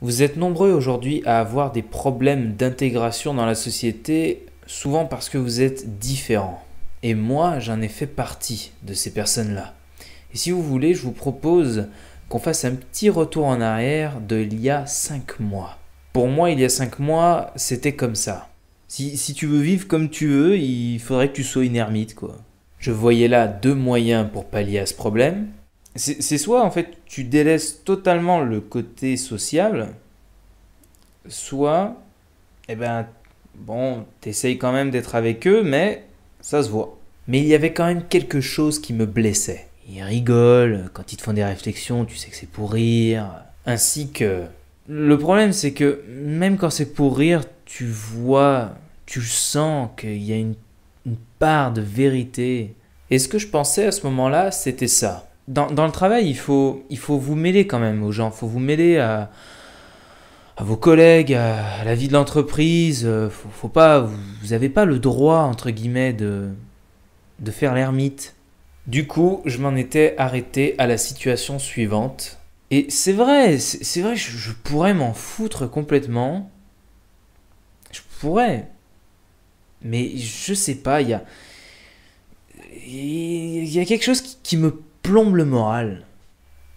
Vous êtes nombreux aujourd'hui à avoir des problèmes d'intégration dans la société, souvent parce que vous êtes différents. Et moi, j'en ai fait partie de ces personnes-là. Et si vous voulez, je vous propose qu'on fasse un petit retour en arrière de il y a 5 mois. Pour moi, il y a 5 mois, c'était comme ça. Si, si tu veux vivre comme tu veux, il faudrait que tu sois une ermite, quoi. Je voyais là deux moyens pour pallier à ce problème c'est soit en fait tu délaisses totalement le côté social, soit, eh ben, bon, t'essayes quand même d'être avec eux, mais ça se voit. Mais il y avait quand même quelque chose qui me blessait. Ils rigolent, quand ils te font des réflexions, tu sais que c'est pour rire. Ainsi que. Le problème, c'est que même quand c'est pour rire, tu vois, tu sens qu'il y a une, une part de vérité. Et ce que je pensais à ce moment-là, c'était ça dans, dans, le travail, il faut, il faut vous mêler quand même aux gens, il faut vous mêler à, à vos collègues, à, la vie de l'entreprise. Euh, faut, pas, vous n'avez pas le droit, entre guillemets, de, de faire l'ermite. Du coup, je m'en étais arrêté à la situation suivante. Et c'est vrai, c'est vrai, je, pourrais m'en foutre complètement. Je pourrais. Mais je sais pas, il y a. Il y a quelque chose qui me plombe le moral.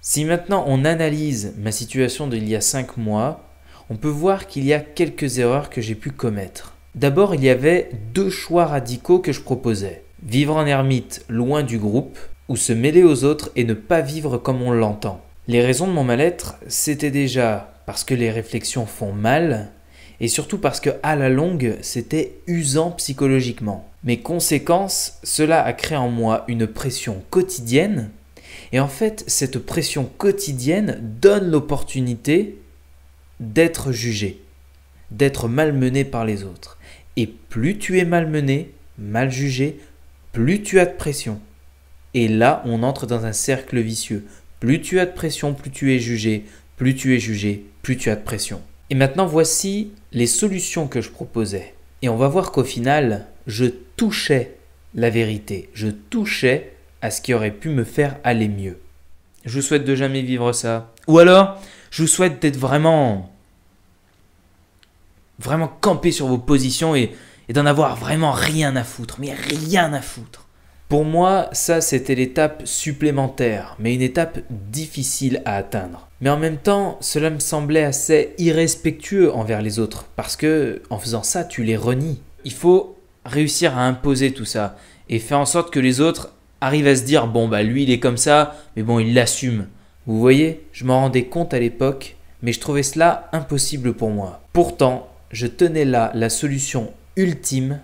Si maintenant on analyse ma situation d'il y a 5 mois, on peut voir qu'il y a quelques erreurs que j'ai pu commettre. D'abord, il y avait deux choix radicaux que je proposais. Vivre en ermite loin du groupe ou se mêler aux autres et ne pas vivre comme on l'entend. Les raisons de mon mal-être, c'était déjà parce que les réflexions font mal et surtout parce que à la longue, c'était usant psychologiquement. Mais conséquences, cela a créé en moi une pression quotidienne et en fait, cette pression quotidienne donne l'opportunité d'être jugé, d'être malmené par les autres. Et plus tu es malmené, mal jugé, plus tu as de pression. Et là, on entre dans un cercle vicieux. Plus tu as de pression, plus tu es jugé, plus tu es jugé, plus tu as de pression. Et maintenant, voici les solutions que je proposais. Et on va voir qu'au final, je touchais la vérité, je touchais ce qui aurait pu me faire aller mieux. Je vous souhaite de jamais vivre ça. Ou alors, je vous souhaite d'être vraiment... Vraiment campé sur vos positions et, et d'en avoir vraiment rien à foutre. Mais rien à foutre. Pour moi, ça c'était l'étape supplémentaire, mais une étape difficile à atteindre. Mais en même temps, cela me semblait assez irrespectueux envers les autres, parce que en faisant ça, tu les renies. Il faut réussir à imposer tout ça, et faire en sorte que les autres arrive à se dire bon bah lui il est comme ça, mais bon il l'assume. Vous voyez, je m'en rendais compte à l'époque, mais je trouvais cela impossible pour moi. Pourtant, je tenais là la solution ultime,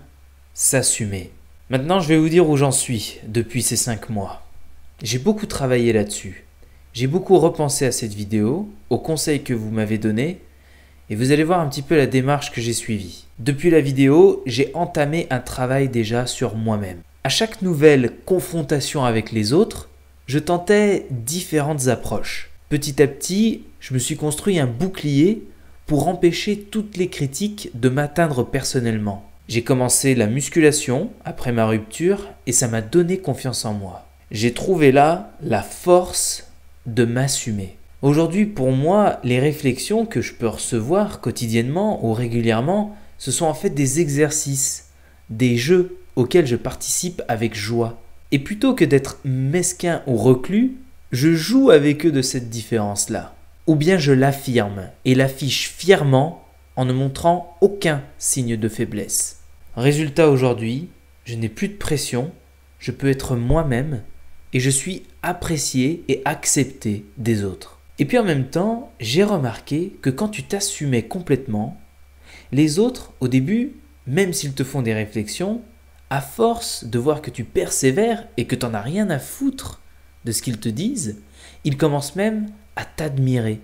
s'assumer. Maintenant, je vais vous dire où j'en suis depuis ces 5 mois. J'ai beaucoup travaillé là-dessus. J'ai beaucoup repensé à cette vidéo, aux conseils que vous m'avez donnés, et vous allez voir un petit peu la démarche que j'ai suivie. Depuis la vidéo, j'ai entamé un travail déjà sur moi-même. À chaque nouvelle confrontation avec les autres, je tentais différentes approches. Petit à petit, je me suis construit un bouclier pour empêcher toutes les critiques de m'atteindre personnellement. J'ai commencé la musculation après ma rupture et ça m'a donné confiance en moi. J'ai trouvé là la force de m'assumer. Aujourd'hui, pour moi, les réflexions que je peux recevoir quotidiennement ou régulièrement, ce sont en fait des exercices, des jeux auxquels je participe avec joie. Et plutôt que d'être mesquin ou reclus, je joue avec eux de cette différence-là. Ou bien je l'affirme et l'affiche fièrement en ne montrant aucun signe de faiblesse. Résultat aujourd'hui, je n'ai plus de pression, je peux être moi-même et je suis apprécié et accepté des autres. Et puis en même temps, j'ai remarqué que quand tu t'assumais complètement, les autres, au début, même s'ils te font des réflexions, à force de voir que tu persévères et que tu n'en as rien à foutre de ce qu'ils te disent, ils commencent même à t'admirer.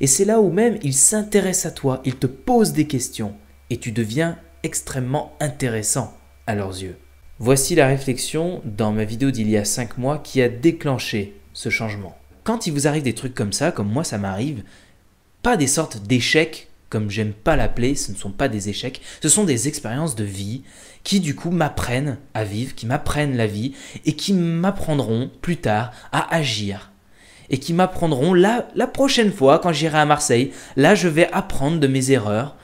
Et c'est là où même ils s'intéressent à toi, ils te posent des questions, et tu deviens extrêmement intéressant à leurs yeux. Voici la réflexion dans ma vidéo d'il y a 5 mois qui a déclenché ce changement. Quand il vous arrive des trucs comme ça, comme moi ça m'arrive, pas des sortes d'échecs comme j'aime pas l'appeler, ce ne sont pas des échecs, ce sont des expériences de vie qui du coup m'apprennent à vivre, qui m'apprennent la vie et qui m'apprendront plus tard à agir. Et qui m'apprendront là, la prochaine fois quand j'irai à Marseille, là je vais apprendre de mes erreurs.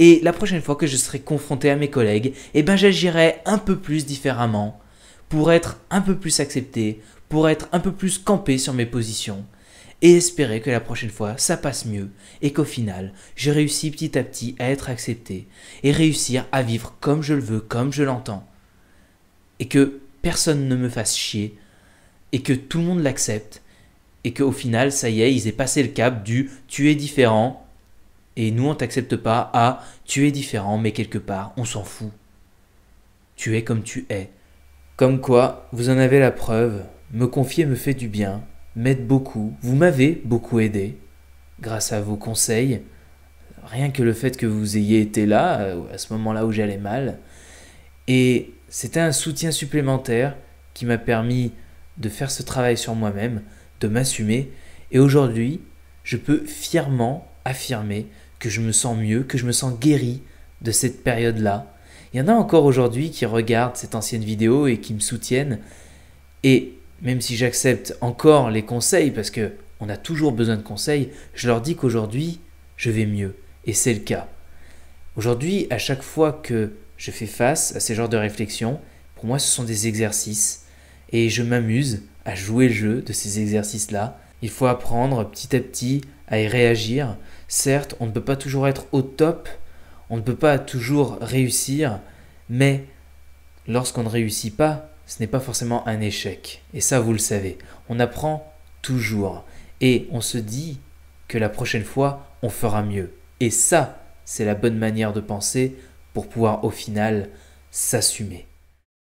Et la prochaine fois que je serai confronté à mes collègues, eh ben j'agirai un peu plus différemment pour être un peu plus accepté, pour être un peu plus campé sur mes positions et espérer que la prochaine fois ça passe mieux et qu'au final j'ai réussi petit à petit à être accepté et réussir à vivre comme je le veux, comme je l'entends. Et que personne ne me fasse chier et que tout le monde l'accepte et qu'au final ça y est, ils aient passé le cap du tu es différent et nous on t'accepte pas à tu es différent mais quelque part on s'en fout. Tu es comme tu es. Comme quoi, vous en avez la preuve, me confier me fait du bien, m'aide beaucoup, vous m'avez beaucoup aidé, grâce à vos conseils, rien que le fait que vous ayez été là, euh, à ce moment-là où j'allais mal. Et c'était un soutien supplémentaire qui m'a permis de faire ce travail sur moi-même, de m'assumer, et aujourd'hui, je peux fièrement affirmer que je me sens mieux, que je me sens guéri de cette période-là. Il y en a encore aujourd'hui qui regardent cette ancienne vidéo et qui me soutiennent, et même si j'accepte encore les conseils, parce que on a toujours besoin de conseils, je leur dis qu'aujourd'hui, je vais mieux. Et c'est le cas. Aujourd'hui, à chaque fois que je fais face à ces genres de réflexions, pour moi, ce sont des exercices. Et je m'amuse à jouer le jeu de ces exercices-là. Il faut apprendre petit à petit à y réagir. Certes, on ne peut pas toujours être au top, on ne peut pas toujours réussir, mais lorsqu'on ne réussit pas, ce n'est pas forcément un échec. Et ça, vous le savez. On apprend toujours. Et on se dit que la prochaine fois, on fera mieux. Et ça, c'est la bonne manière de penser pour pouvoir au final s'assumer.